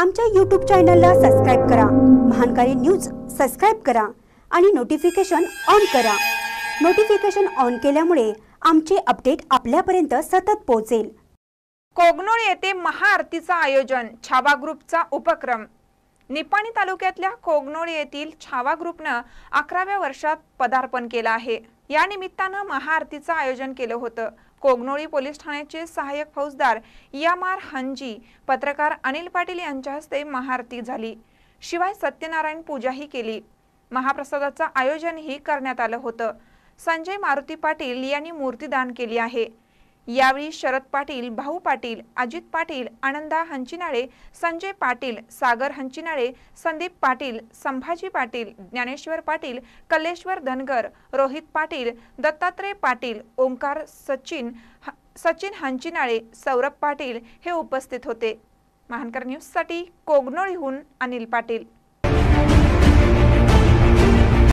आमच्या यूट्यूब चॅनलला सबस्क्राईब करा महानकारी न्यूज सबस्क्राईब करा आणि नोटिफिकेशन ऑन करा नोटिफिकेशन ऑन केल्यामुळे आमचे अपडेट आपल्यापर्यंत सतत पोहोचेल कोगनोळ येथे महाआरतीचं आयोजन छावा ग्रुपचा उपक्रम निपाणी तालुक्यातल्या कोगनोळ येथील छावा ग्रुपनं अकराव्या वर्षात पदार्पण केलं आहे या निमित्तानं महाआरतीचं आयोजन केलं होतं कोगनोळी पोलीस ठाण्याचे सहाय्यक फौजदार आर हंजी पत्रकार अनिल पाटील यांच्या हस्ते महाआरती झाली शिवाय सत्यनारायण पूजाही केली महाप्रसादाचं आयोजनही करण्यात आलं होतं संजय मारुती पाटील यांनी मूर्तीदान केली आहे यावेळी शरद पाटील भाऊ पाटील अजित पाटील आनंदा हंचिनाळे संजय पाटील सागर हंचिनाळे संदीप पाटील संभाजी पाटील ज्ञानेश्वर पाटील कल्लेश्वर धनगर रोहित पाटील दत्तात्रय पाटील ओंकार सचिन सचिन हंचिनाळे सौरभ पाटील हे उपस्थित होते महानकर न्यूजसाठी कोगनोळीहून अनिल पाटील